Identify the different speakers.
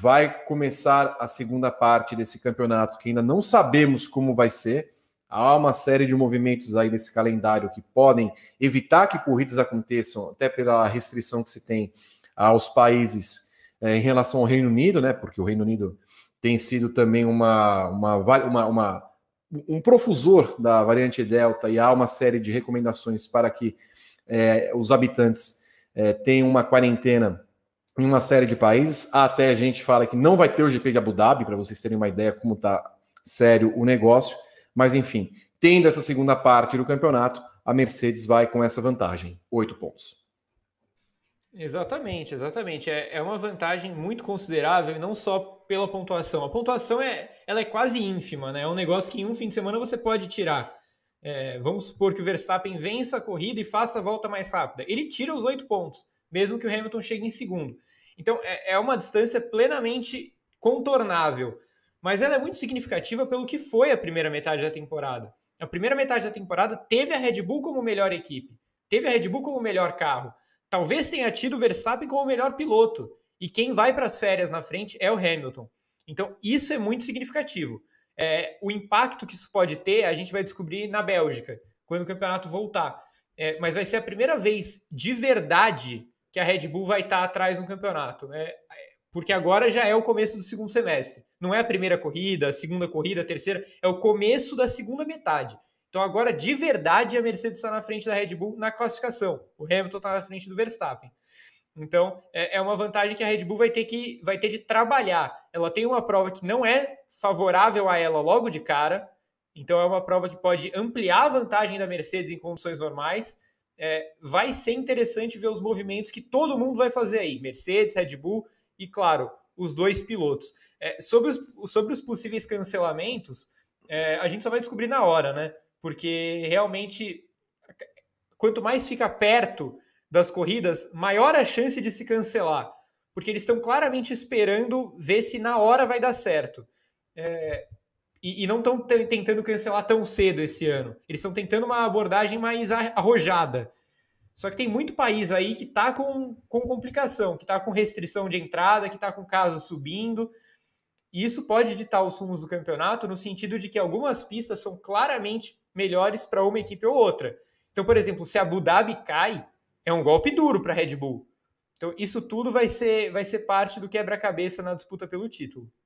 Speaker 1: vai começar a segunda parte desse campeonato, que ainda não sabemos como vai ser. Há uma série de movimentos aí nesse calendário que podem evitar que corridas aconteçam, até pela restrição que se tem aos países é, em relação ao Reino Unido, né? Porque o Reino Unido tem sido também uma, uma, uma, uma um profusor da variante Delta e há uma série de recomendações para que é, os habitantes é, tenham uma quarentena em uma série de países. Até a gente fala que não vai ter o GP de Abu Dhabi, para vocês terem uma ideia como está sério o negócio. Mas enfim, tendo essa segunda parte do campeonato, a Mercedes vai com essa vantagem, oito pontos.
Speaker 2: Exatamente, exatamente. É, é uma vantagem muito considerável, e não só pela pontuação. A pontuação é, ela é quase ínfima, né? É um negócio que em um fim de semana você pode tirar. É, vamos supor que o Verstappen vença a corrida e faça a volta mais rápida. Ele tira os oito pontos mesmo que o Hamilton chegue em segundo. Então é, é uma distância plenamente contornável, mas ela é muito significativa pelo que foi a primeira metade da temporada. A primeira metade da temporada teve a Red Bull como melhor equipe, teve a Red Bull como melhor carro, talvez tenha tido o Verstappen como melhor piloto, e quem vai para as férias na frente é o Hamilton. Então isso é muito significativo. É, o impacto que isso pode ter a gente vai descobrir na Bélgica, quando o campeonato voltar. É, mas vai ser a primeira vez de verdade que a Red Bull vai estar tá atrás no campeonato, né? Porque agora já é o começo do segundo semestre. Não é a primeira corrida, a segunda corrida, a terceira, é o começo da segunda metade. Então agora de verdade a Mercedes está na frente da Red Bull na classificação. O Hamilton está na frente do Verstappen. Então é, é uma vantagem que a Red Bull vai ter que vai ter de trabalhar. Ela tem uma prova que não é favorável a ela logo de cara. Então é uma prova que pode ampliar a vantagem da Mercedes em condições normais é, vai ser interessante ver os movimentos que todo mundo vai fazer aí, Mercedes, Red Bull e, claro, os dois pilotos. É, sobre, os, sobre os possíveis cancelamentos, é, a gente só vai descobrir na hora, né? Porque realmente, quanto mais fica perto das corridas, maior a chance de se cancelar, porque eles estão claramente esperando ver se na hora vai dar certo. É, e, e não estão tentando cancelar tão cedo esse ano. Eles estão tentando uma abordagem mais arrojada. Só que tem muito país aí que está com, com complicação, que está com restrição de entrada, que está com casos subindo. E isso pode ditar os rumos do campeonato no sentido de que algumas pistas são claramente melhores para uma equipe ou outra. Então, por exemplo, se a Abu Dhabi cai, é um golpe duro para a Red Bull. Então, isso tudo vai ser, vai ser parte do quebra-cabeça na disputa pelo título.